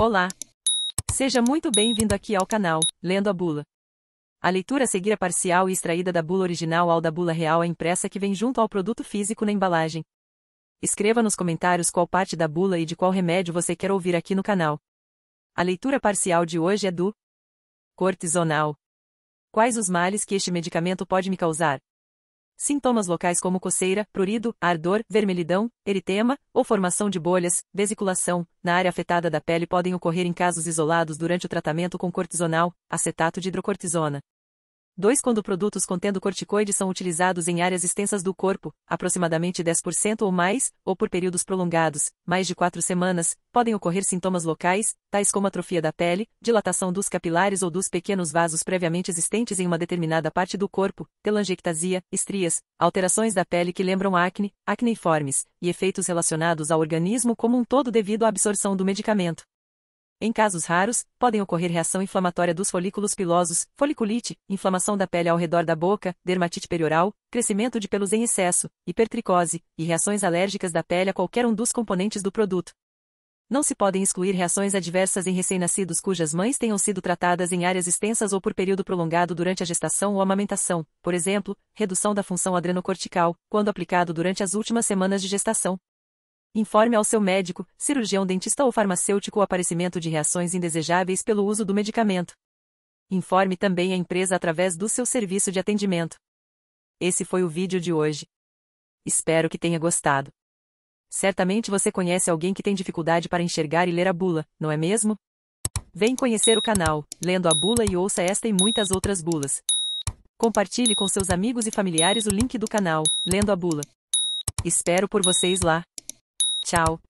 Olá! Seja muito bem-vindo aqui ao canal Lendo a Bula. A leitura a seguir é parcial e extraída da bula original ao da bula real é impressa que vem junto ao produto físico na embalagem. Escreva nos comentários qual parte da bula e de qual remédio você quer ouvir aqui no canal. A leitura parcial de hoje é do Cortisonal. Quais os males que este medicamento pode me causar? Sintomas locais como coceira, prurido, ardor, vermelhidão, eritema ou formação de bolhas, vesiculação, na área afetada da pele podem ocorrer em casos isolados durante o tratamento com cortisonal, acetato de hidrocortisona. 2. Quando produtos contendo corticoides são utilizados em áreas extensas do corpo, aproximadamente 10% ou mais, ou por períodos prolongados, mais de 4 semanas, podem ocorrer sintomas locais, tais como atrofia da pele, dilatação dos capilares ou dos pequenos vasos previamente existentes em uma determinada parte do corpo, telangiectasia, estrias, alterações da pele que lembram acne, acneiformes, e efeitos relacionados ao organismo como um todo devido à absorção do medicamento. Em casos raros, podem ocorrer reação inflamatória dos folículos pilosos, foliculite, inflamação da pele ao redor da boca, dermatite perioral, crescimento de pelos em excesso, hipertricose e reações alérgicas da pele a qualquer um dos componentes do produto. Não se podem excluir reações adversas em recém-nascidos cujas mães tenham sido tratadas em áreas extensas ou por período prolongado durante a gestação ou amamentação, por exemplo, redução da função adrenocortical, quando aplicado durante as últimas semanas de gestação, Informe ao seu médico, cirurgião dentista ou farmacêutico o aparecimento de reações indesejáveis pelo uso do medicamento. Informe também a empresa através do seu serviço de atendimento. Esse foi o vídeo de hoje. Espero que tenha gostado. Certamente você conhece alguém que tem dificuldade para enxergar e ler a bula, não é mesmo? Vem conhecer o canal, lendo a bula e ouça esta e muitas outras bulas. Compartilhe com seus amigos e familiares o link do canal, lendo a bula. Espero por vocês lá. Tchau.